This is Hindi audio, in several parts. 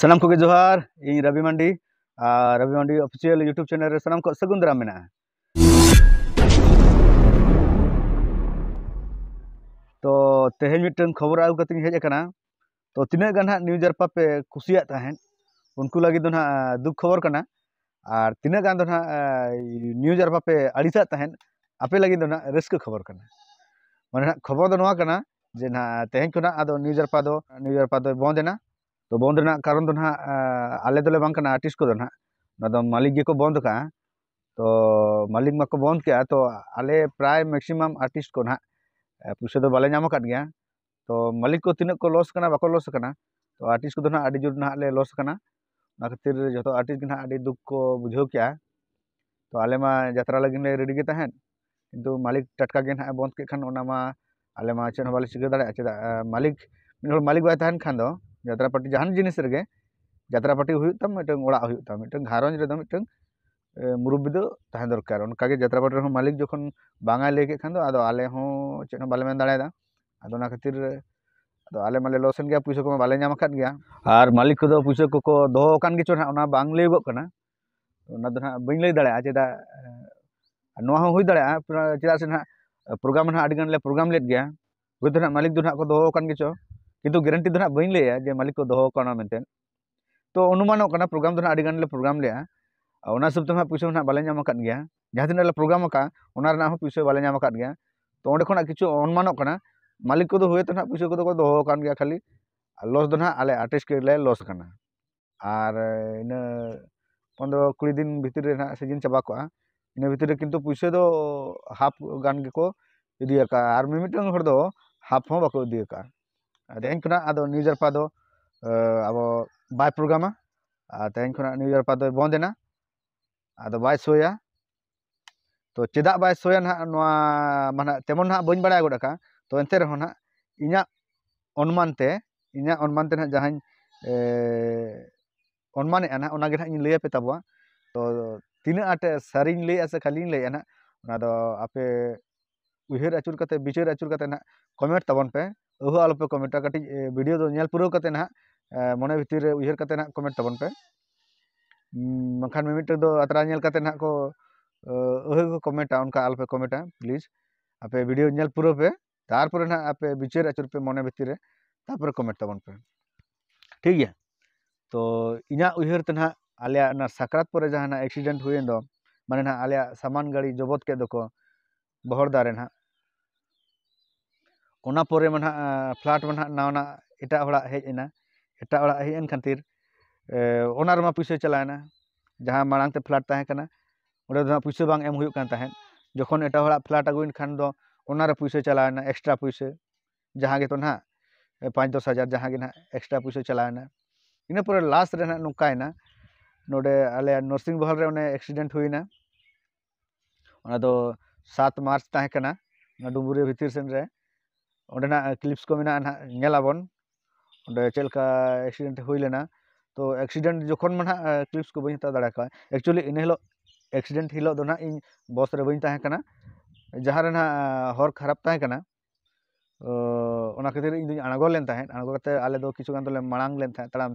सामान को जोहार इं Ravi Mandi Ravi Mandi official YouTube channel सामान को सगुन दराम में तो तेह मिट्टन खबर आगू कहीं हजना तो तीना न्यू जरपा पे कुछ उनको लगे तो ना दुख खबर का और तीना ना न्यू जरपा पे अड़सा तहन आपे लगे तो ना रसका खबर का मैं खबर तो ना जे ना तेहन को ना न्यू जरपा न्यू जरपा बंदेना तो बंद कारण तो ना आले दल आर्टिस्ट को तो ना ना मालिक गे को बंद का तो मालिक मा को बंद के तो, तो आले प्राय मैक्सिमम आर्टिस्ट को ना पैसा तो बाले नाम तो मालिक को तीन को लस करना बाको लस करना तो आर्टिस्ट को तो ना आड़ी जोर ना आले लस करना ना खातिर तो जो तो आर्टिस्ट के ना आड़ी दुख को बुझे क्या तो आले मा जत्रा लगे ले रेडी तहन कि मालिक टटका के ना बंद के खान आले मा चे बाले चिका दाड़ा चेदा मालिक मालिक बैठे खान जतरा पाटी जहां जिनिस जतरा पाटी होता मिट्टन होता मिट्टन गारंज रहा मिट्टन मुरब्बी तहें दरकार जतरा पाटी मालिक जो बांगा लिया कहान आल चेक बाले मैं दाड़ा अब खातिर माले लसन गया पैसा को बाले नाम और मालिक को पैसा को दोकान गो ना लगना बी लै दा चेदा हो दाड़ा चेदा से ना प्रोग्राम ना प्रोग्राम लेट गया तो ना मालिक दो ना को दोकान गो कितु गारंटी तो ना बी लैया मालिक को दोनों तो अनुमान प्रोग्राम तो ना प्रोग्राम लेना हिसाब से ना पैसा ना बाले नाम जहाँ तीन प्रोग्राम पैसा बाले नाम तो अंकना कि अनुमान मालिक को हूँ तो ना पैसा को दोनों खाली लस तो ना आल आर्टिस्ट के और इन पंद्रह कुड़ी दिन भितर ना सीजन चाबा को इन भितर कि पैसा तो हाफ गान को इदी और मिमिटन हाफ हम बाको इदी का निजर पद अब बै प्रोग्रामा तेज निजर पद बंदेना अद बै तो चेद बोया सोया ना माना तेम ना बी बड़ा गोद तो एनते रहे ना इनमानते इनमानते ना जहाँ अनुमानेगे ना लैपे तब तो तना आटे सारी लैया से खाली लैया ना आपे उचुर विचर आचुर कमेंट तबन पे ओहू आलोपे कमेंटा कटी वीडियो तो नेल पूरा करते ना मन भितर उइर ना कमेंट तब पे मखान मिमिटे अतरा नेल ना को ओहू को कमेंटा उनका आलपे कमेंटा प्लीज आपे वीडियो नेल पूरा पे तार पर ना आपे विचार अचुर पे मन भितर तापर कमेंट तब पे ठीक है तो इना उइर ते ना आलिया ना सकरात पर जहां एक्सीडेंट हुए दो माने ना आलिया सामान गाड़ी जबत के दो को ना ᱚᱱᱟ ᱯᱚᱨᱮ ᱢᱟ ᱱᱟᱦᱟᱜ ᱯᱷᱞᱟᱴ ᱢᱟ ᱱᱟᱦᱟᱜ ᱱᱟᱣᱟᱱᱟᱜ ᱮᱴᱟᱜ ᱦᱚᱲᱟᱜ ᱦᱮᱡ ᱮᱱᱟ ᱮᱴᱟᱜ ᱦᱚᱲᱟᱜ ᱦᱮᱡ ᱮᱱ ᱠᱷᱟᱹᱛᱤᱨ ᱚᱱᱟ ᱨᱮᱢᱟ ᱯᱩᱭᱥᱟᱹ ᱪᱟᱞᱟᱣᱮᱱᱟ ᱡᱟᱦᱟᱸ ᱢᱟᱲᱟᱝ ᱛᱮ ᱯᱷᱞᱟᱴ ᱛᱟᱦᱮᱸ ᱠᱟᱱᱟ ᱚᱸᱰᱮ ᱫᱚ ᱦᱟᱸᱜ ᱯᱩᱭᱥᱟᱹ ᱵᱟᱝ ᱮᱢ ᱦᱩᱭᱩᱜ ᱠᱟᱱ ᱛᱟᱦᱮᱸᱫ ᱡᱚᱠᱷᱚᱱ ᱮᱴᱟᱜ ᱦᱚᱲᱟᱜ ᱯᱷᱞᱟᱴ ᱟᱹᱜᱩᱭᱮᱱ ᱠᱷᱟᱱ ᱫᱚ ᱚᱱᱟᱨᱮ ᱯᱩᱭᱥᱟᱹ ᱪᱟᱞᱟᱣᱮᱱᱟ ᱮᱠᱥᱴᱨᱟ ᱯᱩᱭᱥᱟᱹ ᱡᱟᱦᱟᱸ ᱜᱮᱛᱚ ᱱᱟᱦᱟᱜ ᱯᱟᱸᱪ ᱫᱚᱥ ᱦᱟᱡᱟᱨ ᱡᱟᱦᱟᱸ ᱜᱮ ᱱᱟᱦᱟᱜ ᱮᱠᱥᱴᱨᱟ ᱯᱩᱭᱥᱟᱹ ᱪᱟᱞᱟᱣᱮᱱᱟ ᱤᱱᱟᱹ ᱯᱚᱨᱮ ᱞᱟᱥᱴ ᱨᱮ ᱱᱟᱦᱟᱜ ᱱᱚᱝᱠᱟᱭᱮᱱᱟ ᱱᱚᱰᱮ ᱟᱞᱮᱭᱟᱜ ᱱᱟᱨᱥᱤᱝ ᱵᱚᱦᱚᱞ ᱨᱮ ᱚᱱᱮ ᱮᱠᱥᱤᱰᱮᱱᱴ ᱦᱩᱭᱮᱱᱟ ᱚᱱᱟ ᱫᱚ ᱥᱟᱛ ᱢᱟᱨᱪ ᱛᱟᱦᱮᱸ ᱠᱟᱱᱟ ᱚᱱᱟ ᱰᱩᱢᱵᱩᱨᱤ ᱵᱷᱤᱛᱤᱨ ᱥᱮᱱ ᱨᱮ ना क्लीप्स को मेलाबन चलका एक्सीडेंट होना तो एक्सीडेंट जो ना क्लीप्स को बता दाड़ा खा एक्चुअली इन हिल एक्सीडेंट हिल बस बना जहाँ हर खराब तहकना खातर इन दुँ अणगोलन अणगो आलो किसुगान मांगलें तड़ाम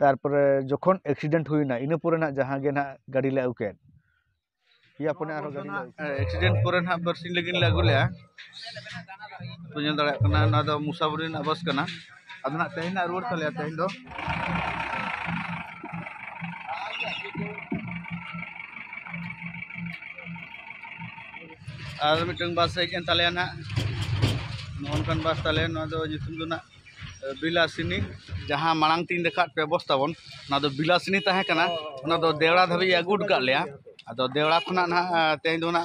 तारपर जो एक्सीडेंट ना इनपुर गाड़ी ले आगे एक्सीडेंट पर बारसी लगे ले आगू लेना दाना मूसाबुरी बस करना ना तेज ना रुआ तेज तेज दो और मिट्टन बस हजन तलेना नौकान बस तलेना बिलासिनी जहाँ मांग तीन देखा पे बस्ताबन तो बिलासनी तो देवड़ा धाबी अगुड का लिया अब तो देवड़ा खुना ना तेज दो ना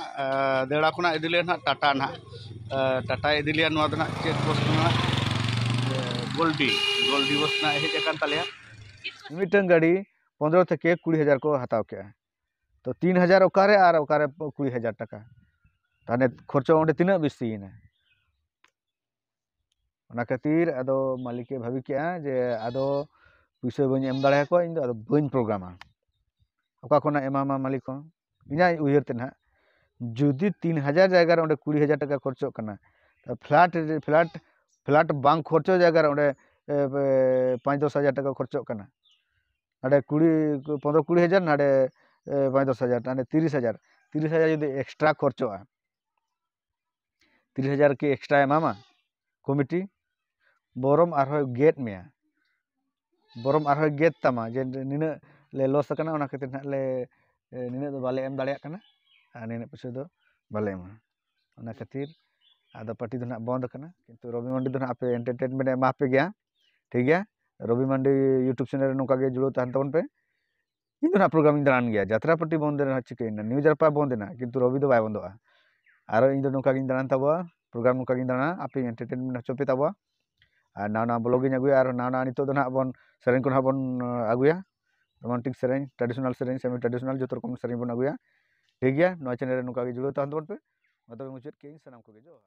देवड़ा खुना इदिले ना टाटा ना टाटा इदिले ना चेक बस्तु ना गोल्डी गोल्डी बस्तना हेजन तालिया मिट्टन गाड़ी पंद्रह थे कुड़ी हज़ार को हताव के तो तीन हज़ार और कुड़ी हज़ार टाका खर्चा तीन बेस्ती है ᱚᱱᱟ ᱠᱷᱟᱹᱛᱤᱨ ᱟᱫᱚ ᱢᱟᱹᱞᱤᱠᱮ ᱵᱷᱟᱹᱵᱤ ᱠᱮᱜᱼᱟ ᱡᱮ ᱟᱫᱚ ᱯᱩᱭᱥᱟᱹ ᱵᱟᱹᱧ ᱮᱢ ᱫᱟᱲᱮᱭᱟᱠᱚᱣᱟ ᱤᱧ ᱫᱚ ᱟᱫᱚ ᱵᱟᱹᱧ ᱯᱨᱳᱜᱨᱟᱢᱟ ᱚᱠᱟ ᱠᱷᱚᱱᱟᱜ ᱮᱢᱟᱢᱟ ᱢᱟᱹᱞᱤᱠ ᱦᱚᱸ ᱤᱧᱟᱹᱜ ᱩᱭᱦᱟᱹᱨ ᱛᱮ ᱱᱟᱦᱟᱜ ᱡᱩᱫᱤ ᱛᱤᱱ ᱦᱟᱡᱟᱨ ᱡᱟᱭᱜᱟ ᱨᱮ ᱚᱸᱰᱮ ᱠᱩᱲᱤ ᱦᱟᱡᱟᱨ ᱴᱟᱠᱟ ᱠᱷᱚᱨᱪᱚᱜ ᱠᱟᱱᱟ ᱯᱷᱞᱟᱴ ᱯᱷᱞᱟᱴ ᱯᱷᱞᱟᱴ ᱵᱟᱝ ᱠᱷᱚᱨᱪᱚ ᱡᱟᱭᱜᱟ ᱨᱮ ᱚᱸᱰᱮ ᱯᱟᱸᱪ ᱫᱚᱥ ᱦᱟᱡᱟᱨ ᱴᱟᱠᱟ ᱠᱷᱚᱨᱪᱚᱜ ᱠᱟᱱᱟ ᱱᱟᱰᱮ ᱠᱩᱲᱤ ᱯᱚᱸᱫᱽᱨᱚ ᱠᱩᱲᱤ ᱦᱟᱡᱟᱨ ᱱᱟᱰᱮ ᱯᱟᱸᱪ ᱫᱚᱥ ᱦᱟᱡᱟᱨ ᱱᱟᱰᱮ ᱛᱤᱨᱤᱥ ᱦᱟᱡᱟᱨ ᱛᱤᱨᱤᱥ हज़ार यदि एक्स्ट्रा खर्चोगा तीस हज़ार की एक्स्ट्रा एमामा committee borom arhoi gate mea borom arhoi gate tama jen nina le los kana ona kete le e, nina do bale em dale kana a nina pesu do bale em ona kete ada pati do na bond kana kintu robi mandi do na ape entertainment mena ape gea tiga robi mandi youtube channel nung kage julu tahan tahun pe itu na program ini dalan gea jatra pati bond dera hachi ke ina new jarpa bond dera kintu robi do bai bond doa Aro indo nuka gindana tawa, program nuka ape api entertainment mena chope tawa nana blogging aguya ar nana nito na, bon sering kun habon aguya romantic sering traditional sering semi traditional jotor kom sering bon aguya tegia no acenere nuka gi julo tahan tuan pe mata bi mucet keng senam kuge jo